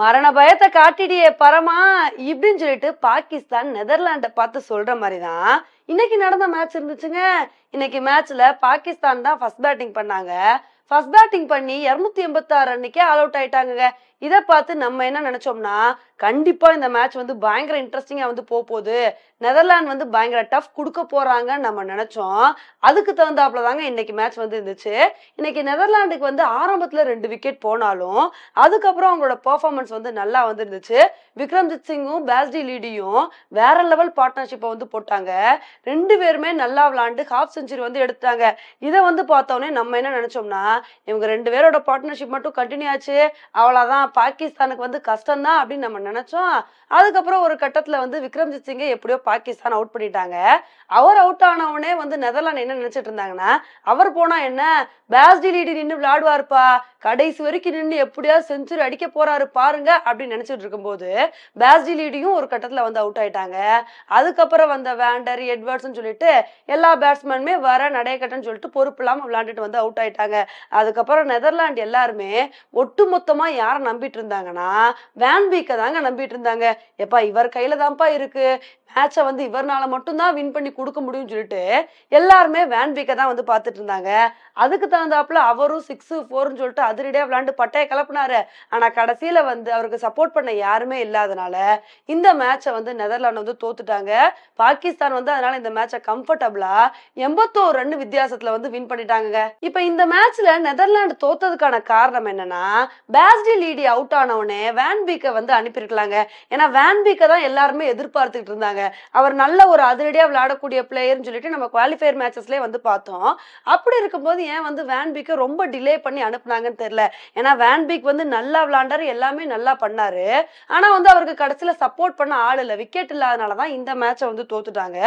மரண பயத்தை காட்டிடியே பரமா இப்படின்னு சொல்லிட்டு பாகிஸ்தான் நெதர்லாண்டை பார்த்து சொல்ற மாதிரி தான் இன்னைக்கு நடந்த மேட்ச் இருந்துச்சுங்க இன்னைக்கு மேட்ச்ல பாகிஸ்தான் தான் ஃபர்ஸ்ட் பேட்டிங் பண்ணாங்க ஃபர்ஸ்ட் பேட்டிங் பண்ணி இரநூத்தி எண்பத்தாறு ரன்னுக்கே ஆல் அவுட் ஆயிட்டாங்க இதை பார்த்து நம்ம என்ன நினைச்சோம்னா கண்டிப்பா இந்த மேட்ச் வந்து பயங்கர இன்ட்ரெஸ்டிங்கா வந்து போகுது நெதர்லாந்து வந்து பயங்கர டஃப் கொடுக்க போறாங்கன்னு நம்ம நினைச்சோம் அதுக்கு தகுந்தாப்புல தாங்க இன்னைக்கு மேட்ச் வந்து இருந்துச்சு இன்னைக்கு நெதர்லாண்டுக்கு வந்து ஆரம்பத்துல ரெண்டு விக்கெட் போனாலும் அதுக்கப்புறம் அவங்களோட பெர்ஃபார்மன்ஸ் வந்து நல்லா வந்து இருந்துச்சு விக்ரம்ஜித் சிங்கும் பேஸ்டி லீடியும் வேற லெவல் பார்ட்னர்ஷிப்பை வந்து போட்டாங்க ரெண்டு பேருமே நல்லா விளாண்டு ஹாஃப் செஞ்சுரி வந்து எடுத்தாங்க இதை வந்து பார்த்தோன்னே நம்ம என்ன நினைச்சோம்னா இவங்க ரெண்டு பேரோட பார்ட்னர்ஷிப் மட்டும் கண்டினியூ ஆச்சு அவ்வளோதான் பாகிஸ்தானுக்கு வந்து கஷ்டம் தான் அப்படின்னு நம்ம நினைச்சோம் அதுக்கப்புறம் ஒரு கட்டத்துல வந்து விக்ரம்ஜித் சிங்கை எப்படியோ பாகிஸ்தான் அவுட் பண்ணிட்டாங்க அவர் அவுட் ஆனவனே வந்து நெதர்லாந்து என்ன நினைச்சிட்டு இருந்தாங்கன்னா அவர் போனா என்ன பேஸ்டி டிலீடி நின்று விளையாடுவாருப்பா கடைசி வரைக்கும் நின்று எப்படியா செஞ்சுரி அடிக்க போறாரு பாருங்க அப்படின்னு நினைச்சிட்டு இருக்கும்போது பேஸ்டி லீடியும் ஒரு கட்டத்துல வந்து அவுட் ஆயிட்டாங்க அதுக்கப்புறம் வந்த வேண்டர் எட்வர்ட்ஸ்னு சொல்லிட்டு எல்லா பேட்ஸ்மேனுமே வர நடைக்கட்டன்னு சொல்லிட்டு பொறுப்பு இல்லாம விளையாண்டுட்டு வந்து அவுட் ஆயிட்டாங்க அதுக்கப்புறம் நெதர்லாண்ட் எல்லாருமே ஒட்டுமொத்தமா யாரை நம்பி நம்பிட்டு இருந்தாங்கன்னா வேன் பீக்கை தாங்க நம்பிட்டு இருந்தாங்க எப்பா இவர் கையில தான்ப்பா இருக்கு மேட்சை வந்து இவர்னால மட்டும்தான் வின் பண்ணி கொடுக்க முடியும்னு சொல்லிட்டு எல்லாருமே வேன் வீக்கை தான் வந்து பார்த்துட்டு இருந்தாங்க அதுக்கு தகுந்தாப்புல அவரும் சிக்ஸு ஃபோர்னு சொல்லிட்டு அதிரடியாக விளாண்டு பட்டையை கலப்புனாரு ஆனால் கடைசியில் வந்து அவருக்கு சப்போர்ட் பண்ண யாருமே இல்லாதனால இந்த மேட்சை வந்து நெதர்லாண்டு வந்து தோத்துட்டாங்க பாகிஸ்தான் வந்து அதனால இந்த மேட்சை கம்ஃபர்டபுளா எண்பத்தோரு ரன் வித்தியாசத்துல வந்து வின் பண்ணிட்டாங்க இப்ப இந்த மேட்ச்ல நெதர்லாண்டு தோத்ததுக்கான காரணம் என்னன்னா பேஸ்டி லீடி அவுட் வேன் வேன்பீக்கை வந்து அனுப்பியிருக்கலாங்க ஏன்னா வேன்பீக்கை தான் எல்லாருமே எதிர்பார்த்துக்கிட்டு இருந்தாங்க அவர் நல்ல ஒரு அதிரடியாக விளையாடக்கூடிய பிளேயர்னு சொல்லிட்டு நம்ம குவாலிஃபயர் மேட்சஸ்லேயே வந்து பார்த்தோம் அப்படி இருக்கும்போது ஏன் வந்து வேன்பிக்கு ரொம்ப டிலே பண்ணி அனுப்புனாங்கன்னு தெரில ஏன்னா வேன்பிக் வந்து நல்லா விளாண்டாரு எல்லாமே நல்லா பண்ணாரு ஆனால் வந்து அவருக்கு கடைசியில் சப்போர்ட் பண்ண ஆள் இல்லை விக்கெட் இல்லாதனால தான் இந்த மேட்சை வந்து தோத்துட்டாங்க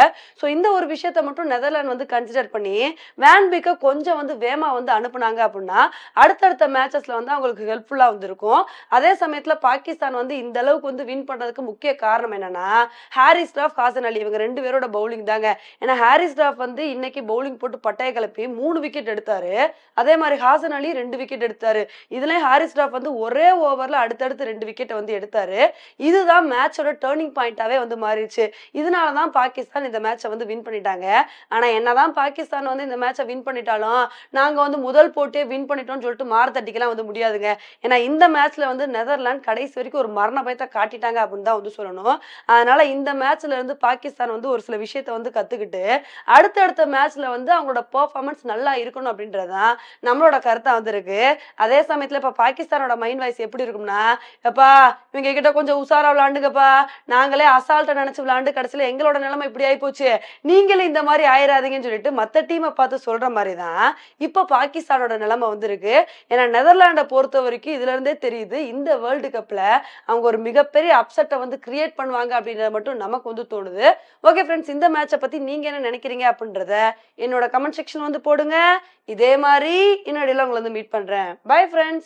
ஸோ இந்த ஒரு விஷயத்த மட்டும் நெதர்லாண்ட் வந்து கன்சிடர் பண்ணி வேன்பிக்கை கொஞ்சம் வந்து வேமா வந்து அனுப்புனாங்க அப்படின்னா அடுத்தடுத்த மேட்சஸில் வந்து அவங்களுக்கு ஹெல்ப்ஃபுல்லாக வந்துருக்கும் அதே சமயத்தில் பாகிஸ்தான் வந்து இந்த அளவுக்கு வந்து வின் பண்ணுறதுக்கு முக்கிய காரணம் என்னன்னா ஹாரிஸ்ல ஆஃப் ஹாசன் அலி இவங்க ரெண்டு பேரோட பவுலிங் தாங்க ஏன்னா ஹாரிஸ் டாஃப் வந்து இன்னைக்கு பவுலிங் போட்டு பட்டைய கிளப்பி மூணு விக்கெட் எடுத்தாரு அதே மாதிரி ஹாசன் அலி ரெண்டு விக்கெட் எடுத்தாரு இதுல ஹாரிஸ் டாஃப் வந்து ஒரே ஓவர்ல அடுத்தடுத்து ரெண்டு விக்கெட்டை வந்து எடுத்தாரு இதுதான் மேட்சோட டேர்னிங் பாயிண்டாவே வந்து மாறிடுச்சு இதனால தான் பாகிஸ்தான் இந்த மேட்சை வந்து வின் பண்ணிட்டாங்க ஆனா என்னதான் பாகிஸ்தான் வந்து இந்த மேட்சை வின் பண்ணிட்டாலும் நாங்க வந்து முதல் போட்டியே வின் பண்ணிட்டோம்னு சொல்லிட்டு மாரத்தட்டிக்கலாம் வந்து முடியாதுங்க ஏன்னா இந்த மேட்ச்ல வந்து நெதர்லாந்து கடைசி வரைக்கும் ஒரு மரண பயத்தை காட்டிட்டாங்க அப்படின்னு தான் வந்து சொல்லணும் அதனால இந்த மேட்ச்ல இருந்து பாகிஸ்தான் வந்து ஒரு சில விஷயத்த வந்து அடுத்த அடுத்தடுத்த மேட்ச்ல வந்து அவங்களோட பெர்ஃபார்மன்ஸ் நல்லா இருக்கணும் அப்படின்றதான் நம்மளோட கருத்தா வந்திருக்கு அதே சமயத்துல இப்ப பாகிஸ்தானோட மைண்ட் வாய்ஸ் எப்படி இருக்கும்னா எப்பா இவங்க கிட்ட கொஞ்சம் உஷாரா விளாண்டுங்கப்பா நாங்களே அசால்ட்ட நினைச்சு விளாண்டு கடைசியில எங்களோட நிலைமை இப்படி ஆயி போச்சு நீங்களே இந்த மாதிரி ஆயிராதீங்கன்னு சொல்லிட்டு மத்த டீமை பார்த்து சொல்ற மாதிரிதான் இப்ப இப்போ பாகிஸ்தானோட நிலைமை வந்திருக்கு ஏன்னா நெதர்லாண்டை பொறுத்த வரைக்கும் இதுல இருந்தே தெரியுது இந்த வேர்ல்டு கப்ல அவங்க ஒரு மிகப்பெரிய அப்செட்டை வந்து கிரியேட் பண்ணுவாங்க அப்படின்றத மட்டும் நமக்கு வந்து தோணுது ஓகே ஃப்ரெண்ட்ஸ் இந்த மேட்சை பத்தி நீங்க என்ன நினைக்கிறீங்க அப்படின்றத என்னோட கமெண்ட் செக்ஷன் வந்து போடுங்க இதே மாதிரி இன்னொடையில உங்களை வந்து மீட் பண்றேன் பை ஃப்ரெண்ட்ஸ்